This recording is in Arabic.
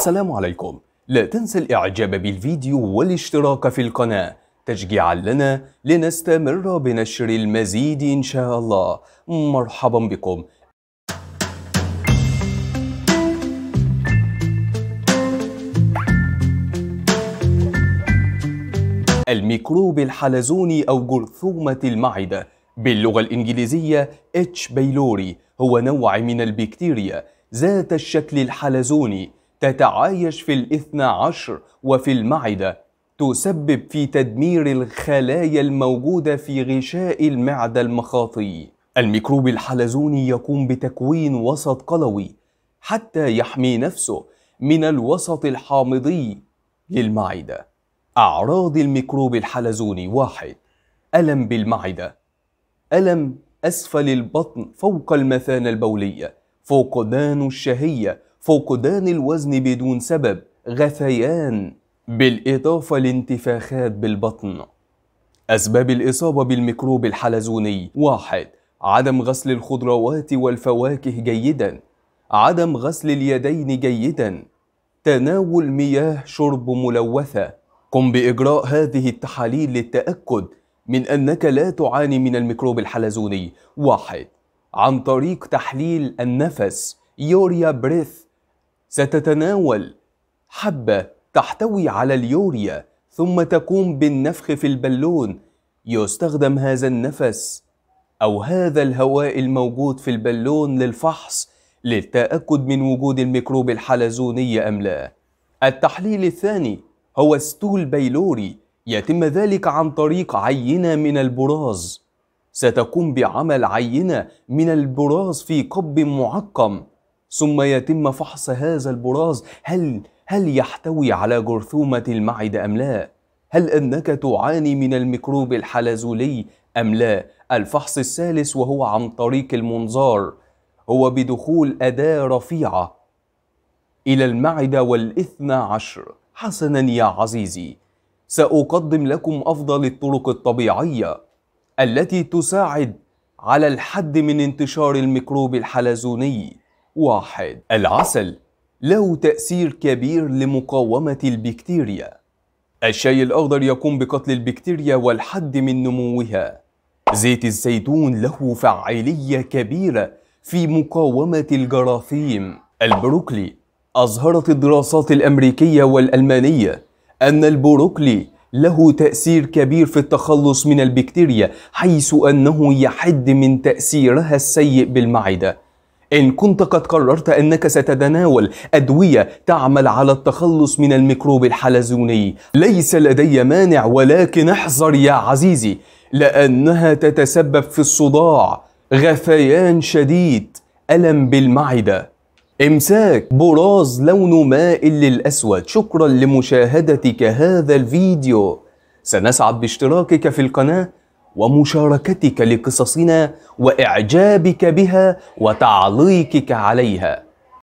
السلام عليكم لا تنسى الاعجاب بالفيديو والاشتراك في القناة تشجيعا لنا لنستمر بنشر المزيد إن شاء الله مرحبا بكم الميكروب الحلزوني أو جرثومة المعدة باللغة الإنجليزية H. بيلوري هو نوع من البكتيريا ذات الشكل الحلزوني تتعايش في الاثنى عشر وفي المعدة تسبب في تدمير الخلايا الموجودة في غشاء المعدة المخاطي الميكروب الحلزوني يقوم بتكوين وسط قلوي حتى يحمي نفسه من الوسط الحامضي للمعدة أعراض الميكروب الحلزوني واحد ألم بالمعدة ألم أسفل البطن فوق المثانة البولية فقدان الشهية فقدان الوزن بدون سبب غثيان بالإضافة لانتفاخات بالبطن أسباب الإصابة بالميكروب الحلزوني واحد عدم غسل الخضروات والفواكه جيدا عدم غسل اليدين جيدا تناول مياه شرب ملوثة قم بإجراء هذه التحاليل للتأكد من أنك لا تعاني من الميكروب الحلزوني واحد عن طريق تحليل النفس يوريا بريث ستتناول حبة تحتوي على اليوريا ثم تقوم بالنفخ في البالون يستخدم هذا النفس أو هذا الهواء الموجود في البالون للفحص للتأكد من وجود الميكروب الحلزوني أم لا التحليل الثاني هو ستول بيلوري يتم ذلك عن طريق عينة من البراز ستقوم بعمل عينة من البراز في قب معقم ثم يتم فحص هذا البراز هل هل يحتوي على جرثومة المعدة أم لا؟ هل أنك تعاني من الميكروب الحلزوني أم لا؟ الفحص الثالث وهو عن طريق المنظار هو بدخول أداة رفيعة إلى المعدة والإثنى عشر حسنا يا عزيزي سأقدم لكم أفضل الطرق الطبيعية التي تساعد على الحد من انتشار الميكروب الحلزوني واحد العسل له تأثير كبير لمقاومة البكتيريا الشاي الأخضر يقوم بقتل البكتيريا والحد من نموها زيت الزيتون له فعالية كبيرة في مقاومة الجراثيم البروكلي أظهرت الدراسات الأمريكية والألمانية أن البروكلي له تأثير كبير في التخلص من البكتيريا حيث أنه يحد من تأثيرها السيء بالمعدة إن كنت قد قررت أنك ستتناول أدوية تعمل على التخلص من الميكروب الحلزوني ليس لدي مانع ولكن احذر يا عزيزي لأنها تتسبب في الصداع غثيان شديد ألم بالمعدة امساك براز لونه مائل للأسود شكرا لمشاهدتك هذا الفيديو سنسعد باشتراكك في القناة ومشاركتك لقصصنا واعجابك بها وتعليقك عليها